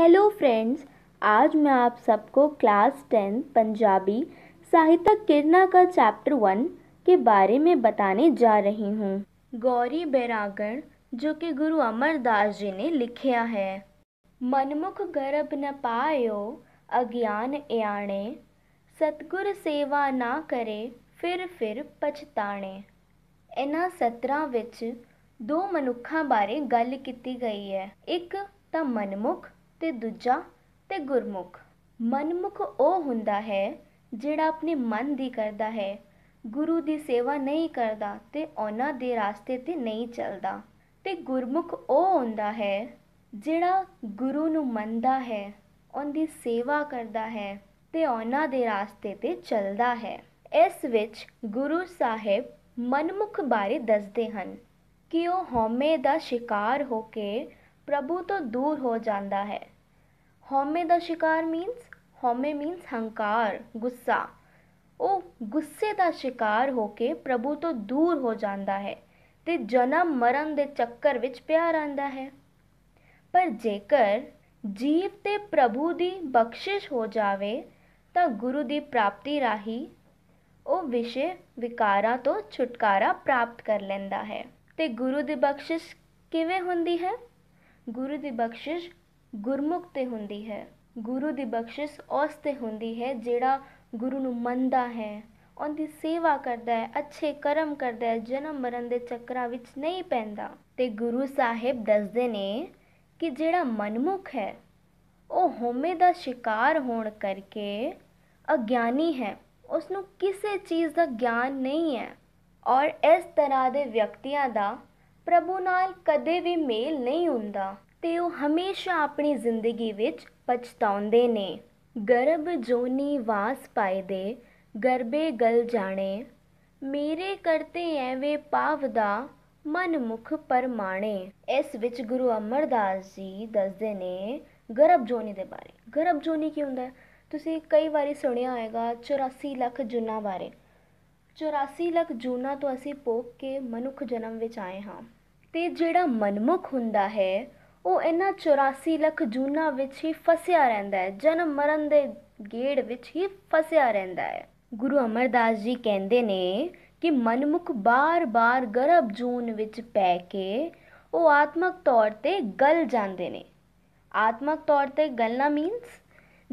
Hello friends आज मैं आप सबको क्लास टेन पंजाबी साहित्य किरणा का चैप्टर वन के बारे में बताने जा रही हूँ गौरी बैरागण जो कि गुरु अमरदास जी ने लिखा है मनमुख गर्भ न पायो अज्ञान याणे सतगुर सेवा ना करे फिर फिर पछताने इन्हों सत्रा दो मनुखा बारे गल की गई है एक ਇੱਕ मनमुख ਤੇ ਦੂਜਾ ਤੇ ਗੁਰਮੁਖ ਮਨਮੁਖ ਉਹ ਹੁੰਦਾ ਹੈ ਜਿਹੜਾ ਆਪਣੇ ਮਨ ਦੀ ਕਰਦਾ ਹੈ ਗੁਰੂ ਦੀ ਸੇਵਾ ਨਹੀਂ ਕਰਦਾ ਤੇ ਉਹਨਾਂ ਦੇ ਰਾਸਤੇ 'ਤੇ ਨਹੀਂ ਚੱਲਦਾ ਤੇ ਗੁਰਮੁਖ ਉਹ ਹੁੰਦਾ ਹੈ ਜਿਹੜਾ ਗੁਰੂ ਨੂੰ ਮੰਨਦਾ ਹੈ ਉਹਦੀ ਸੇਵਾ ਕਰਦਾ ਹੈ ਤੇ ਉਹਨਾਂ ਦੇ ਰਾਸਤੇ 'ਤੇ ਚੱਲਦਾ ਹੈ ਇਸ ਵਿੱਚ ਗੁਰੂ ਸਾਹਿਬ ਮਨਮੁਖ ਬਾਰੇ ਦੱਸਦੇ ਹਨ ਕਿ ਉਹ ਹਉਮੈ ਦਾ ਸ਼ਿਕਾਰ ਹੋ ਕੇ ਪ੍ਰਭੂ ਤੋਂ ਦੂਰ ਹੋ ਜਾਂਦਾ ਹੈ ਹਉਮੈ ਦਾ ਸ਼ਿਕਾਰ ਮੀਨਸ ਹਉਮੈ ਮੀਨਸ ਹੰਕਾਰ ਗੁੱਸਾ ਉਹ ਗੁੱਸੇ ਦਾ ਸ਼ਿਕਾਰ ਹੋ ਕੇ ਪ੍ਰਭੂ ਤੋਂ ਦੂਰ ਹੋ ਜਾਂਦਾ ਹੈ ਤੇ ਜਨਮ ਮਰਨ ਦੇ ਚੱਕਰ ਵਿੱਚ ਪਿਆ ਰਹਿੰਦਾ ਹੈ ਪਰ ਜੇਕਰ ਜੀਵ ਤੇ ਪ੍ਰਭੂ ਦੀ ਬਖਸ਼ਿਸ਼ ਹੋ ਜਾਵੇ ਤਾਂ ਗੁਰੂ ਦੀ ਪ੍ਰਾਪਤੀ ਰਾਹੀ ਉਹ ਵਿਸ਼ੇ ਵਿਕਾਰਾਂ ਤੋਂ ਛੁਟਕਾਰਾ ਪ੍ਰਾਪਤ ਕਰ ਲੈਂਦਾ ਹੈ ਤੇ ਗੁਰੂ ਦੀ ਬਖਸ਼ਿਸ਼ ਕਿਵੇਂ ਹੁੰਦੀ ਹੈ ਗੁਰੂ ਦੀ ਬਖਸ਼ਿਸ਼ ਗੁਰਮੁਖ ਤੇ ਹੁੰਦੀ ਹੈ ਗੁਰੂ ਦੀ ਬਖਸ਼ਿਸ਼ ਉਸ ਤੇ ਹੁੰਦੀ ਹੈ ਜਿਹੜਾ ਗੁਰੂ ਨੂੰ ਮੰਨਦਾ ਹੈ ਉਹਦੀ ਸੇਵਾ ਕਰਦਾ ਹੈ ਅੱਛੇ ਕਰਮ ਕਰਦਾ ਹੈ ਜਨਮ ਮਰਨ ਦੇ ਚੱਕਰਾਂ ਵਿੱਚ ਨਹੀਂ ਪੈਂਦਾ ਤੇ ਗੁਰੂ ਸਾਹਿਬ ਦੱਸਦੇ ਨੇ ਕਿ ਜਿਹੜਾ ਮਨਮੁਖ ਹੈ ਉਹ ਹਉਮੈ ਦਾ ਸ਼ਿਕਾਰ ਹੋਣ ਕਰਕੇ ਅਗਿਆਨੀ ਹੈ ਉਸ ਨੂੰ ਕਿਸੇ ਚੀਜ਼ ਦਾ ਗਿਆਨ ਨਹੀਂ ਹੈ ਔਰ ਇਸ ਤਰ੍ਹਾਂ ਦੇ ਵਿਅਕਤੀਆਂ ਦਾ ਪ੍ਰਭੂ ਨਾਲ ਕਦੇ ਵੀ ਮੇਲ ਨਹੀਂ ਹੁੰਦਾ ਤੇ ਉਹ ਹਮੇਸ਼ਾ ਆਪਣੀ ਜ਼ਿੰਦਗੀ ਵਿੱਚ ਪਛਤਾਉਂਦੇ ਨੇ ਗਰਭ ਜੋਨੀ ਵਾਸ ਪਾਏ ਦੇ ਗਰਬੇ ਗਲ ਜਾਣੇ ਮੇਰੇ ਕਰਤੇ ਐਵੇਂ ਪਾਵ ਦਾ ਮਨ ਮੁਖ ਪਰਮਾਣੇ ਇਸ ਵਿੱਚ ਗੁਰੂ ਅਮਰਦਾਸ ਜੀ ਦੱਸਦੇ ਨੇ ਗਰਭ ਜੋਨੀ ਦੇ ਬਾਰੇ ਗਰਭ ਜੋਨੀ ਕੀ ਹੁੰਦਾ ਤੁਸੀਂ ਕਈ ਵਾਰੀ ਸੁਣਿਆ ਹੋਏਗਾ 84 ਲੱਖ ਜੁਨਾ ਬਾਰੇ 84 ਲੱਖ ਜੁਨਾ ਤੋਂ ਅਸੀਂ ਪੋਕ ਕੇ ਮਨੁੱਖ ਜਨਮ ਵਿੱਚ ਆਏ ਹਾਂ ਤੇ ਜਿਹੜਾ ਮਨਮੁਖ ਹੁੰਦਾ ਹੈ ਉਹ ਇਹਨਾਂ 84 ਲੱਖ ਜੂਨਾ ਵਿੱਚ ਹੀ ਫਸਿਆ ਰਹਿੰਦਾ ਹੈ ਜਨਮ ਮਰਨ ਦੇ ਗੇੜ ਵਿੱਚ ਹੀ ਫਸਿਆ ਰਹਿੰਦਾ ਹੈ ਗੁਰੂ ਅਮਰਦਾਸ ਜੀ ਕਹਿੰਦੇ ਨੇ ਕਿ ਮਨਮੁਖ ਬਾਰ-ਬਾਰ ਗਰਭ ਜੂਨ ਵਿੱਚ ਪੈ ਕੇ ਉਹ ਆਤਮਕ ਤੌਰ ਤੇ ਗਲ ਜਾਂਦੇ ਨੇ ਆਤਮਕ ਤੌਰ ਤੇ ਗਲਣਾ ਮੀਨਸ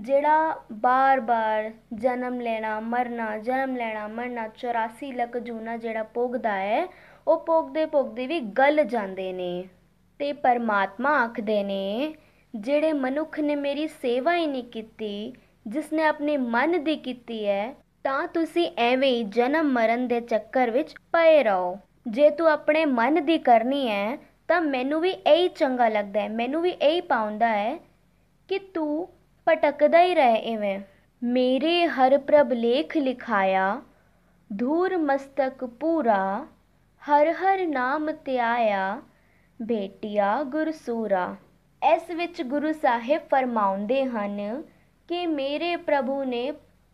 ਜਿਹੜਾ ਬਾਰ-ਬਾਰ ਜਨਮ ਲੈਣਾ ਮਰਨਾ ਜਨਮ ਲੈਣਾ ਮਰਨਾ 84 ਲੱਖ ਜੂਨਾ ਜਿਹੜਾ ਪੋਗਦਾ ਹੈ ਉਹ ਪੋਗਦੇ ਪੋਗਦੇ ਵੀ ਗਲ ਜਾਂਦੇ ਨੇ ਤੇ ਪਰਮਾਤਮਾ ਆਖਦੇ ਨੇ ਜਿਹੜੇ ਮਨੁੱਖ ਨੇ ਮੇਰੀ ਸੇਵਾ ਹੀ ਨਹੀਂ ਕੀਤੀ ਜਿਸ ਨੇ ਆਪਣੇ ਮਨ ਦੀ ਕੀਤੀ ਹੈ ਤਾਂ ਤੁਸੀਂ ਐਵੇਂ ਹੀ ਜਨਮ ਮਰਨ ਦੇ ਚੱਕਰ ਵਿੱਚ ਪਏ ਰਹੋ ਜੇ ਤੂੰ ਆਪਣੇ ਮਨ ਦੀ ਕਰਨੀ ਹੈ ਤਾਂ ਮੈਨੂੰ ਵੀ ਇਹੀ ਚੰਗਾ ਲੱਗਦਾ ਹੈ ਮੈਨੂੰ ਵੀ ਇਹੀ ਪਾਉਂਦਾ ਹੈ ਕਿ ਤੂੰ ਭਟਕਦਾ ਹੀ ਰਹੇ ਐਵੇਂ ਮੇਰੇ ਹਰ ਪ੍ਰਭ ਲੇਖ ਲਿਖਾਇਆ ਧੂਰ ਮਸਤਕ ਪੂਰਾ ਹਰ ਹਰ ਨਾਮ ਧਿਆਇਆ ਭੇਟਿਆ ਗੁਰਸੂਰਾ ਇਸ ਵਿੱਚ ਗੁਰੂ ਸਾਹਿਬ ਫਰਮਾਉਂਦੇ ਹਨ ਕਿ ਮੇਰੇ ਪ੍ਰਭੂ ਨੇ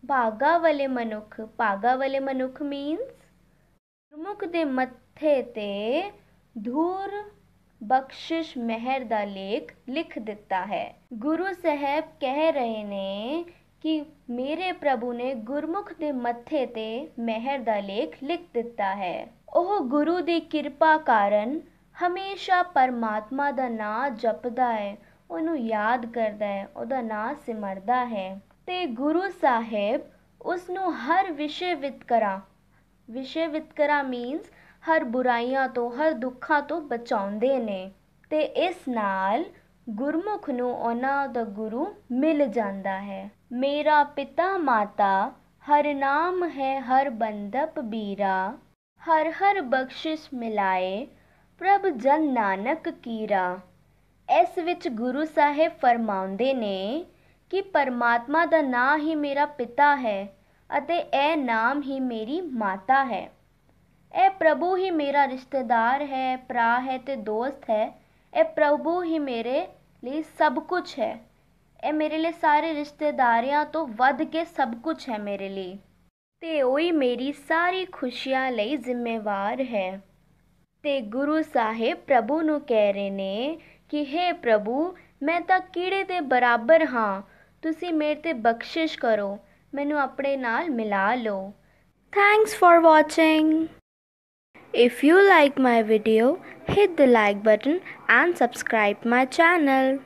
ਭਾਗਾ ਵਾਲੇ ਮਨੁੱਖ ਭਾਗਾ ਵਾਲੇ ਮਨੁੱਖ ਮੀਨਸ ਗੁਰਮੁਖ ਦੇ ਮੱਥੇ ਤੇ ਧੂਰ ਬਖਸ਼ਿਸ਼ ਮਹਿਰ ਦਾ ਲੇਖ ਲਿਖ ਦਿੱਤਾ ਹੈ ਗੁਰੂ ਸਾਹਿਬ ਕਹਿ ਰਹੇ ਨੇ ਕਿ ਮੇਰੇ ਪ੍ਰਭੂ ਨੇ ਗੁਰਮੁਖ ਦੇ ਮੱਥੇ ਤੇ ਮਹਿਰ ਦਾ ਲੇਖ ਲਿਖ ਦਿੱਤਾ ਹੈ ਉਹ ਗੁਰੂ ਦੀ ਕਿਰਪਾ ਕਾਰਨ ਹਮੇਸ਼ਾ ਪਰਮਾਤਮਾ ਦਾ ਨਾਮ ਜਪਦਾ ਹੈ ਉਹਨੂੰ ਯਾਦ ਕਰਦਾ ਹੈ ਉਹਦਾ ਨਾਮ ਸਿਮਰਦਾ ਹੈ ਤੇ ਗੁਰੂ ਸਾਹਿਬ ਉਸ ਨੂੰ ਹਰ ਵਿਸ਼ੇ ਵਿਤਕਰਾ ਵਿਸ਼ੇ ਵਿਤਕਰਾ ਮੀਨਸ ਹਰ ਬੁਰਾਈਆਂ ਤੋਂ ਹਰ ਦੁੱਖਾਂ ਤੋਂ ਬਚਾਉਂਦੇ ਨੇ ਤੇ ਇਸ ਨਾਲ ਗੁਰਮੁਖ ਨੂੰ ਉਹਨਾਂ ਦਾ ਗੁਰੂ ਮਿਲ ਜਾਂਦਾ ਹੈ ਮੇਰਾ ਪਿਤਾ ਮਾਤਾ ਹਰ ਨਾਮ ਹੈ ਹਰ ਬੰਦਪ ਬੀਰਾ ਹਰ ਹਰ ਬਖਸ਼ਿਸ਼ ਮਿਲਾਏ ਪ੍ਰਭ ਜਨ ਨਾਨਕ ਕੀਰਾ ਇਸ ਵਿੱਚ ਗੁਰੂ ਸਾਹਿਬ ਫਰਮਾਉਂਦੇ ਨੇ ਕਿ ਪਰਮਾਤਮਾ ਦਾ ਨਾਂ ਹੀ ਮੇਰਾ ਪਿਤਾ ਹੈ ਅਤੇ ਇਹ ਨਾਮ ਹੀ ਮੇਰੀ ਮਾਤਾ ਹੈ ਇਹ ਪ੍ਰਭੂ ਹੀ ਮੇਰਾ ਰਿਸ਼ਤੇਦਾਰ ਹੈ ਭਰਾ ਹੈ ਤੇ ਦੋਸਤ ਹੈ ਇਹ ਪ੍ਰਭੂ ਹੀ ਮੇਰੇ ਲਈ ਸਭ ਕੁਝ ਹੈ ਇਹ ਮੇਰੇ ਲਈ ਸਾਰੇ ਰਿਸ਼ਤੇਦਾਰਿਆਂ ਤੋਂ ਵੱਧ ਕੇ ਸਭ ਕੁਝ ਹੈ ਮੇਰੇ ਲਈ ਤੇ ਉਹ ਹੀ ਮੇਰੀ ਸਾਰੀ ਖੁਸ਼ੀਆਂ ਲਈ ਜ਼ਿੰਮੇਵਾਰ ਹੈ ਤੇ ਗੁਰੂ ਸਾਹਿਬ ਪ੍ਰਭੂ ਨੂੰ ਕਹਿ ਰਹੇ ਨੇ ਕਿ हे ਪ੍ਰਭੂ ਮੈਂ ਤਾਂ ਕੀੜੇ ਦੇ ਬਰਾਬਰ ਹਾਂ ਤੁਸੀਂ ਮੇਰੇ ਤੇ ਬਖਸ਼ਿਸ਼ ਕਰੋ ਮੈਨੂੰ ਆਪਣੇ ਨਾਲ ਮਿਲਾ ਲਓ thanks for watching If you like my video, hit the like button and subscribe my channel.